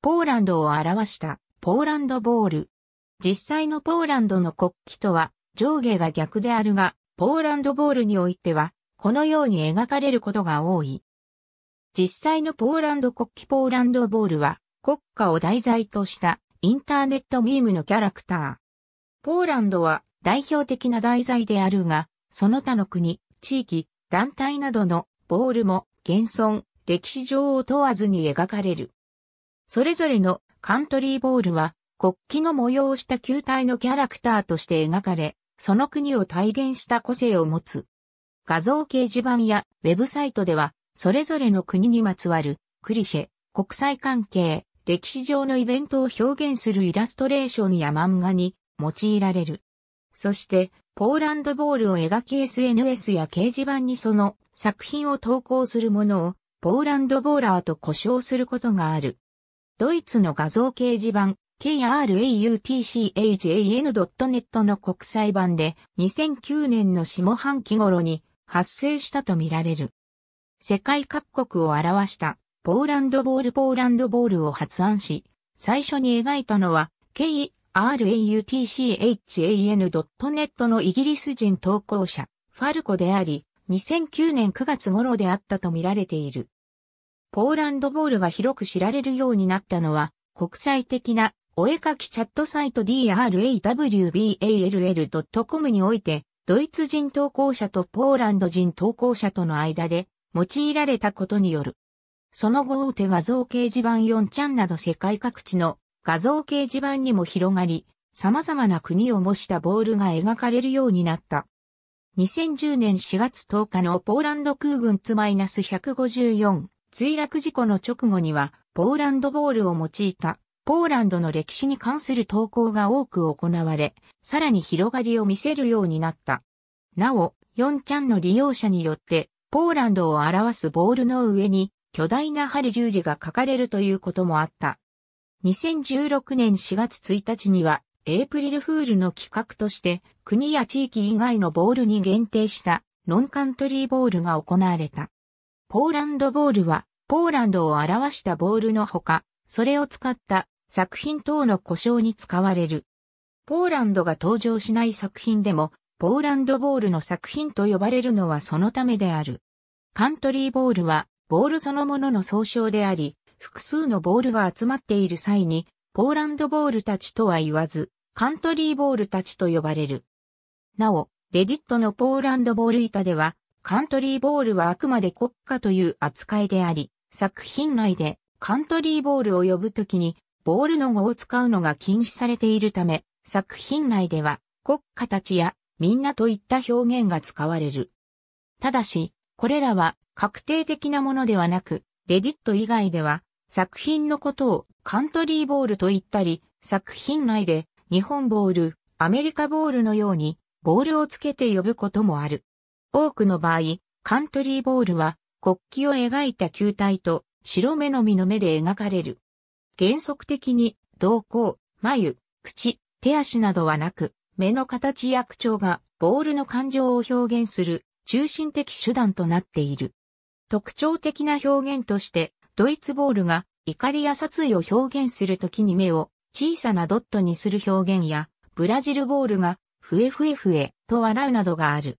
ポーランドを表したポーランドボール。実際のポーランドの国旗とは上下が逆であるが、ポーランドボールにおいてはこのように描かれることが多い。実際のポーランド国旗ポーランドボールは国家を題材としたインターネットミームのキャラクター。ポーランドは代表的な題材であるが、その他の国、地域、団体などのボールも現存、歴史上を問わずに描かれる。それぞれのカントリーボールは国旗の模様をした球体のキャラクターとして描かれ、その国を体現した個性を持つ。画像掲示板やウェブサイトでは、それぞれの国にまつわるクリシェ、国際関係、歴史上のイベントを表現するイラストレーションや漫画に用いられる。そして、ポーランドボールを描き SNS や掲示板にその作品を投稿するものをポーランドボーラーと呼称することがある。ドイツの画像掲示板 krautchan.net の国際版で2009年の下半期頃に発生したとみられる。世界各国を表したポーランドボールポーランドボールを発案し、最初に描いたのは krautchan.net のイギリス人投稿者ファルコであり、2009年9月頃であったとみられている。ポーランドボールが広く知られるようになったのは、国際的なお絵描きチャットサイト drawball.com において、ドイツ人投稿者とポーランド人投稿者との間で用いられたことによる。その後大手画像掲示板4ちゃんなど世界各地の画像掲示板にも広がり、様々な国を模したボールが描かれるようになった。2010年4月10日のポーランド空軍ツ -154 墜落事故の直後には、ポーランドボールを用いた、ポーランドの歴史に関する投稿が多く行われ、さらに広がりを見せるようになった。なお、ヨンキャンの利用者によって、ポーランドを表すボールの上に、巨大な春十字が書かれるということもあった。2016年4月1日には、エイプリルフールの企画として、国や地域以外のボールに限定した、ノンカントリーボールが行われた。ポーランドボールは、ポーランドを表したボールのほか、それを使った作品等の故障に使われる。ポーランドが登場しない作品でも、ポーランドボールの作品と呼ばれるのはそのためである。カントリーボールは、ボールそのものの総称であり、複数のボールが集まっている際に、ポーランドボールたちとは言わず、カントリーボールたちと呼ばれる。なお、レディットのポーランドボール板では、カントリーボールはあくまで国家という扱いであり、作品内でカントリーボールを呼ぶときに、ボールの語を使うのが禁止されているため、作品内では国家たちやみんなといった表現が使われる。ただし、これらは確定的なものではなく、レディット以外では作品のことをカントリーボールと言ったり、作品内で日本ボール、アメリカボールのようにボールをつけて呼ぶこともある。多くの場合、カントリーボールは国旗を描いた球体と白目のみの目で描かれる。原則的に、瞳孔、眉、口、手足などはなく、目の形や口調がボールの感情を表現する中心的手段となっている。特徴的な表現として、ドイツボールが怒りや殺意を表現するときに目を小さなドットにする表現や、ブラジルボールが、ふえふえふえと笑うなどがある。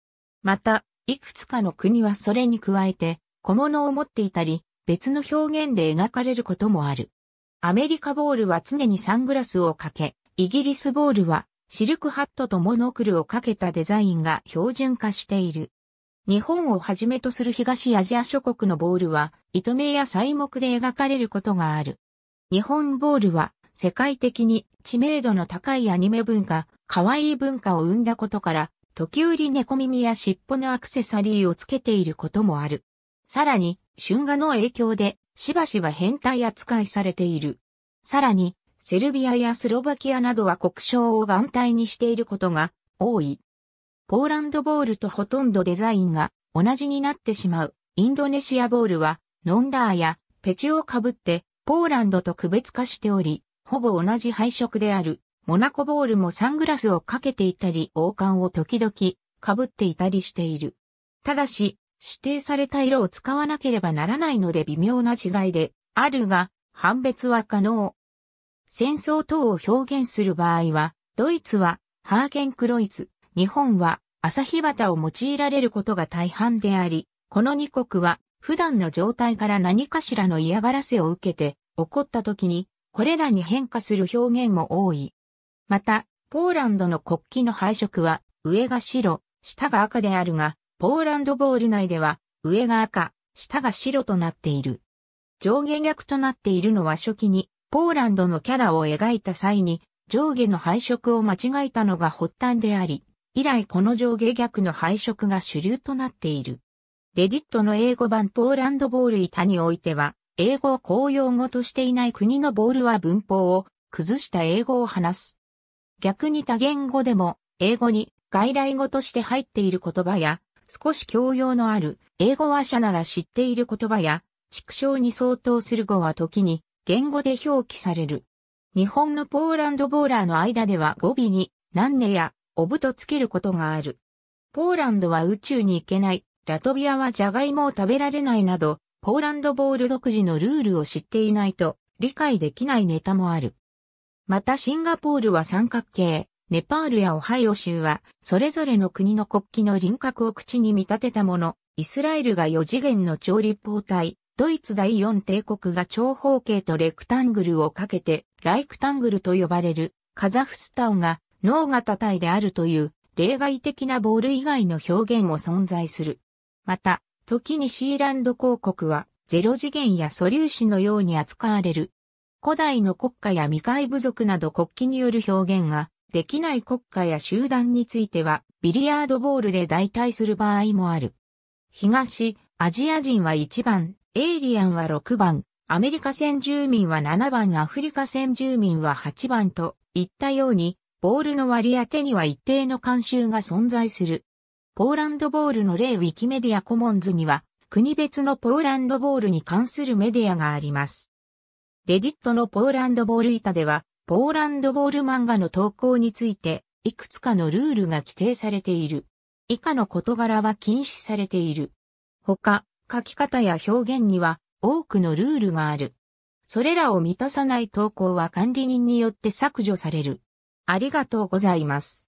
また、いくつかの国はそれに加えて、小物を持っていたり、別の表現で描かれることもある。アメリカボールは常にサングラスをかけ、イギリスボールはシルクハットとモノクルをかけたデザインが標準化している。日本をはじめとする東アジア諸国のボールは糸目や細木で描かれることがある。日本ボールは世界的に知名度の高いアニメ文化、可愛い文化を生んだことから時折猫耳や尻尾のアクセサリーをつけていることもある。さらに、春画の影響で、しばしば変態扱いされている。さらに、セルビアやスロバキアなどは国章を眼帯にしていることが多い。ポーランドボールとほとんどデザインが同じになってしまう。インドネシアボールは、ノンダーやペチをかぶって、ポーランドと区別化しており、ほぼ同じ配色である。モナコボールもサングラスをかけていたり、王冠を時々被っていたりしている。ただし、指定された色を使わなければならないので微妙な違いで、あるが、判別は可能。戦争等を表現する場合は、ドイツはハーゲンクロイツ、日本は朝日旗を用いられることが大半であり、この2国は普段の状態から何かしらの嫌がらせを受けて、起こった時に、これらに変化する表現も多い。また、ポーランドの国旗の配色は、上が白、下が赤であるが、ポーランドボール内では、上が赤、下が白となっている。上下逆となっているのは初期に、ポーランドのキャラを描いた際に、上下の配色を間違えたのが発端であり、以来この上下逆の配色が主流となっている。レディットの英語版ポーランドボール板においては、英語を公用語としていない国のボールは文法を崩した英語を話す。逆に多言語でも、英語に外来語として入っている言葉や、少し教養のある英語話者なら知っている言葉や、畜生に相当する語は時に言語で表記される。日本のポーランドボーラーの間では語尾に、何ねや、オブとつけることがある。ポーランドは宇宙に行けない、ラトビアはジャガイモを食べられないなど、ポーランドボール独自のルールを知っていないと理解できないネタもある。またシンガポールは三角形、ネパールやオハイオ州は、それぞれの国の国旗の輪郭を口に見立てたもの、イスラエルが四次元の超立方体、ドイツ第四帝国が長方形とレクタングルをかけて、ライクタングルと呼ばれる、カザフスタンが、脳型体であるという、例外的なボール以外の表現も存在する。また、時にシーランド公国は、ゼロ次元や素粒子のように扱われる、古代の国家や未開部族など国旗による表現ができない国家や集団についてはビリヤードボールで代替する場合もある。東、アジア人は1番、エイリアンは6番、アメリカ先住民は7番、アフリカ先住民は8番と言ったように、ボールの割り当てには一定の慣習が存在する。ポーランドボールの例ウィキメディアコモンズには、国別のポーランドボールに関するメディアがあります。レディットのポーランドボール板では、ポーランドボール漫画の投稿について、いくつかのルールが規定されている。以下の事柄は禁止されている。他、書き方や表現には多くのルールがある。それらを満たさない投稿は管理人によって削除される。ありがとうございます。